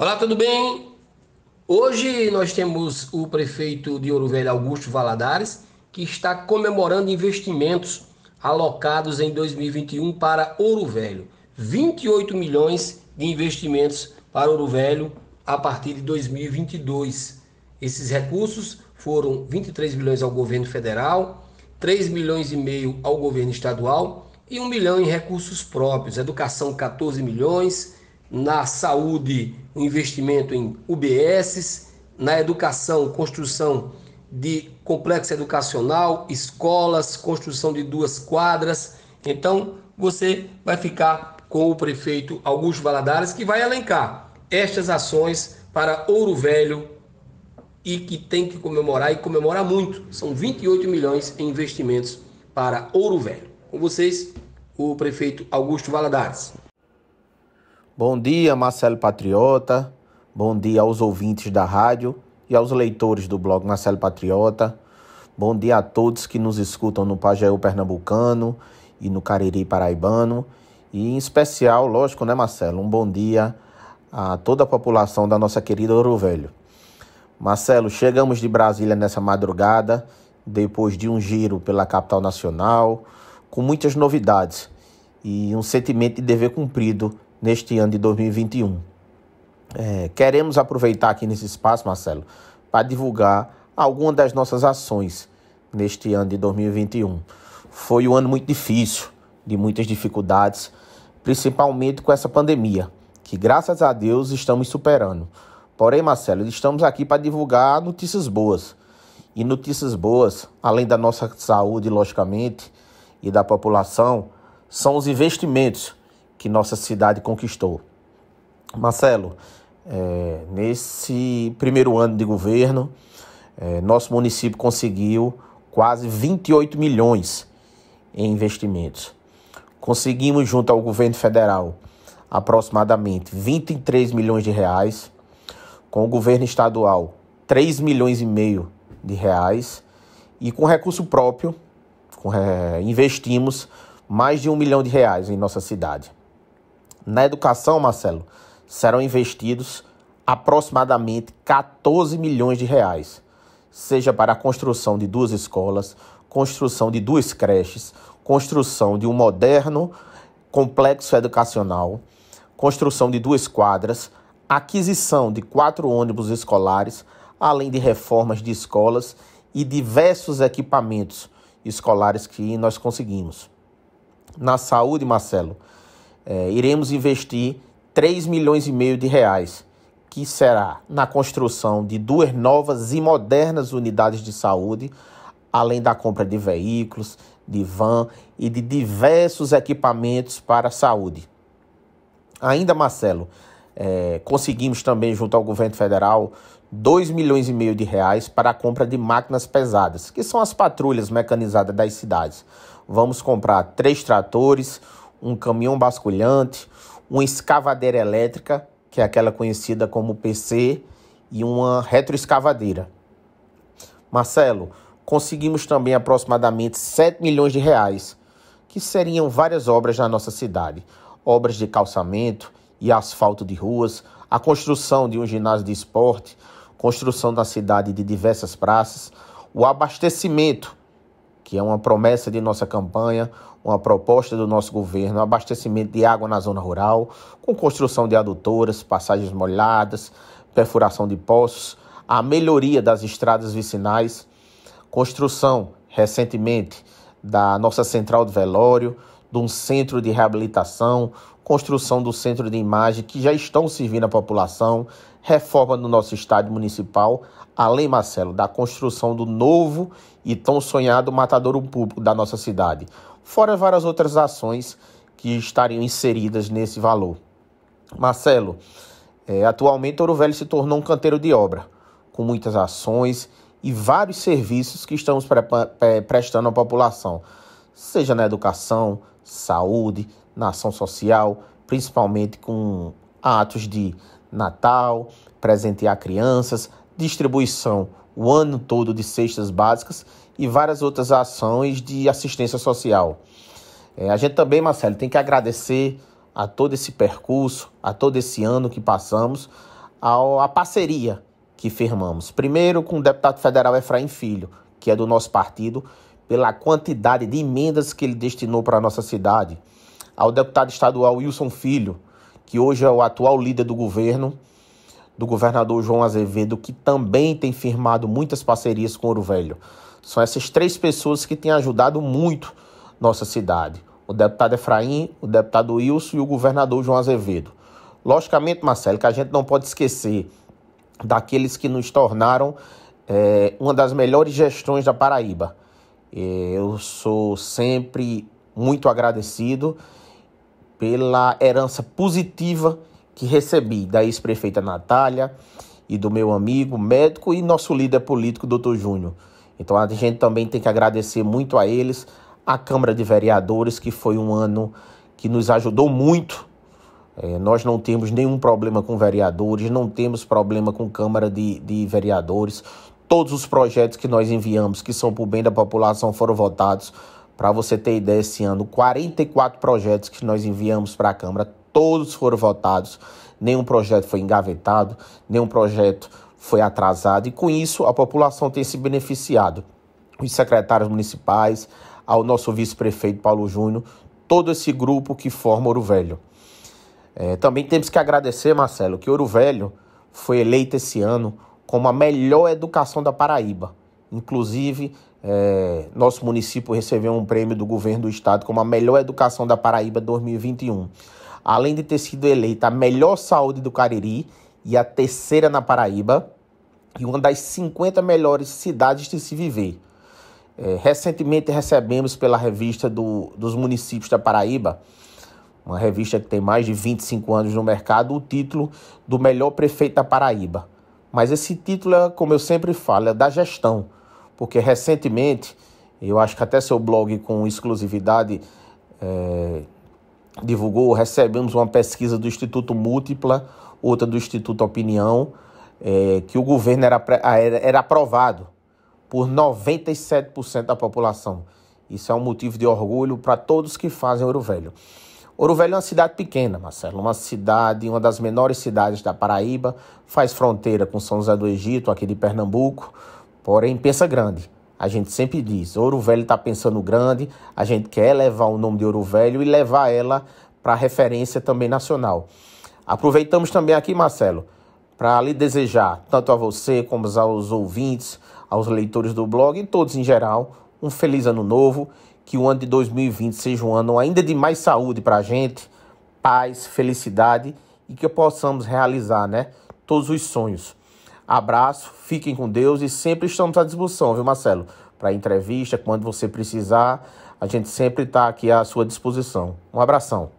Olá, tudo bem? Hoje nós temos o prefeito de Ouro Velho, Augusto Valadares, que está comemorando investimentos alocados em 2021 para Ouro Velho. 28 milhões de investimentos para Ouro Velho a partir de 2022. Esses recursos foram 23 milhões ao governo federal, 3 milhões e meio ao governo estadual e 1 milhão em recursos próprios. Educação 14 milhões, na saúde, o investimento em UBSs, na educação, construção de complexo educacional, escolas, construção de duas quadras. Então, você vai ficar com o prefeito Augusto Valadares, que vai elencar estas ações para Ouro Velho e que tem que comemorar e comemora muito. São 28 milhões em investimentos para Ouro Velho. Com vocês, o prefeito Augusto Valadares. Bom dia, Marcelo Patriota. Bom dia aos ouvintes da rádio e aos leitores do blog Marcelo Patriota. Bom dia a todos que nos escutam no Pajeú Pernambucano e no Cariri Paraibano. E em especial, lógico, né, Marcelo? Um bom dia a toda a população da nossa querida Ouro Velho. Marcelo, chegamos de Brasília nessa madrugada, depois de um giro pela capital nacional, com muitas novidades e um sentimento de dever cumprido neste ano de 2021. É, queremos aproveitar aqui nesse espaço, Marcelo, para divulgar algumas das nossas ações neste ano de 2021. Foi um ano muito difícil, de muitas dificuldades, principalmente com essa pandemia, que graças a Deus estamos superando. Porém, Marcelo, estamos aqui para divulgar notícias boas. E notícias boas, além da nossa saúde, logicamente, e da população, são os investimentos que nossa cidade conquistou. Marcelo, é, nesse primeiro ano de governo, é, nosso município conseguiu quase 28 milhões em investimentos. Conseguimos, junto ao governo federal, aproximadamente 23 milhões de reais, com o governo estadual, 3 milhões e meio de reais, e com recurso próprio, é, investimos mais de um milhão de reais em nossa cidade na educação, Marcelo, serão investidos aproximadamente 14 milhões de reais, seja para a construção de duas escolas, construção de duas creches, construção de um moderno complexo educacional, construção de duas quadras, aquisição de quatro ônibus escolares, além de reformas de escolas e diversos equipamentos escolares que nós conseguimos. Na saúde, Marcelo, é, iremos investir 3 milhões e meio de reais, que será na construção de duas novas e modernas unidades de saúde, além da compra de veículos, de van e de diversos equipamentos para a saúde. Ainda, Marcelo, é, conseguimos também, junto ao governo federal, 2 milhões e meio de reais para a compra de máquinas pesadas, que são as patrulhas mecanizadas das cidades. Vamos comprar três tratores, um caminhão basculhante, uma escavadeira elétrica, que é aquela conhecida como PC, e uma retroescavadeira. Marcelo, conseguimos também aproximadamente 7 milhões de reais, que seriam várias obras na nossa cidade: obras de calçamento e asfalto de ruas, a construção de um ginásio de esporte, construção da cidade de diversas praças, o abastecimento que é uma promessa de nossa campanha, uma proposta do nosso governo, abastecimento de água na zona rural, com construção de adutoras, passagens molhadas, perfuração de poços, a melhoria das estradas vicinais, construção recentemente da nossa central de velório, de um centro de reabilitação, construção do centro de imagem que já estão servindo à população, reforma do nosso estádio municipal, além, Marcelo, da construção do novo e tão sonhado matadouro público da nossa cidade, fora várias outras ações que estariam inseridas nesse valor. Marcelo, é, atualmente Ouro Velho se tornou um canteiro de obra, com muitas ações e vários serviços que estamos pre é, prestando à população, seja na educação, saúde, na ação social, principalmente com atos de Natal, presentear crianças, distribuição o ano todo de cestas básicas e várias outras ações de assistência social. É, a gente também, Marcelo, tem que agradecer a todo esse percurso, a todo esse ano que passamos, ao, a parceria que firmamos. Primeiro com o deputado federal Efraim Filho, que é do nosso partido, pela quantidade de emendas que ele destinou para a nossa cidade, ao deputado estadual Wilson Filho, que hoje é o atual líder do governo, do governador João Azevedo, que também tem firmado muitas parcerias com Ouro Velho. São essas três pessoas que têm ajudado muito nossa cidade: o deputado Efraim, o deputado Wilson e o governador João Azevedo. Logicamente, Marcelo, que a gente não pode esquecer daqueles que nos tornaram é, uma das melhores gestões da Paraíba eh, eu sou sempre muito agradecido pela herança positiva que recebi da ex-prefeita Natália e do meu amigo médico e nosso líder político, doutor Júnior. Então a gente também tem que agradecer muito a eles, a Câmara de Vereadores, que foi um ano que nos ajudou muito. É, nós não temos nenhum problema com vereadores, não temos problema com Câmara de, de Vereadores. Todos os projetos que nós enviamos, que são para o bem da população, foram votados. Para você ter ideia, esse ano, 44 projetos que nós enviamos para a Câmara, todos foram votados. Nenhum projeto foi engavetado, nenhum projeto foi atrasado. E com isso, a população tem se beneficiado. Os secretários municipais, ao nosso vice-prefeito Paulo Júnior, todo esse grupo que forma Ouro Velho. É, também temos que agradecer, Marcelo, que Ouro Velho foi eleito esse ano como a melhor educação da Paraíba. Inclusive, é, nosso município recebeu um prêmio do governo do estado como a melhor educação da Paraíba 2021. Além de ter sido eleita a melhor saúde do Cariri e a terceira na Paraíba, e uma das 50 melhores cidades de se viver. É, recentemente recebemos pela revista do, dos municípios da Paraíba, uma revista que tem mais de 25 anos no mercado, o título do melhor prefeito da Paraíba. Mas esse título, é, como eu sempre falo, é da gestão, porque recentemente, eu acho que até seu blog com exclusividade é, divulgou, recebemos uma pesquisa do Instituto Múltipla, outra do Instituto Opinião, é, que o governo era, era, era aprovado por 97% da população. Isso é um motivo de orgulho para todos que fazem Ouro Velho. Ouro Velho é uma cidade pequena, Marcelo, uma cidade, uma das menores cidades da Paraíba, faz fronteira com São José do Egito, aqui de Pernambuco, porém pensa grande. A gente sempre diz, Ouro Velho está pensando grande, a gente quer levar o nome de Ouro Velho e levar ela para referência também nacional. Aproveitamos também aqui, Marcelo, para lhe desejar, tanto a você como aos ouvintes, aos leitores do blog e todos em geral, um feliz ano novo que o ano de 2020 seja um ano ainda de mais saúde para a gente, paz, felicidade e que possamos realizar, né? Todos os sonhos. Abraço, fiquem com Deus e sempre estamos à disposição, viu, Marcelo? Para entrevista, quando você precisar, a gente sempre está aqui à sua disposição. Um abração.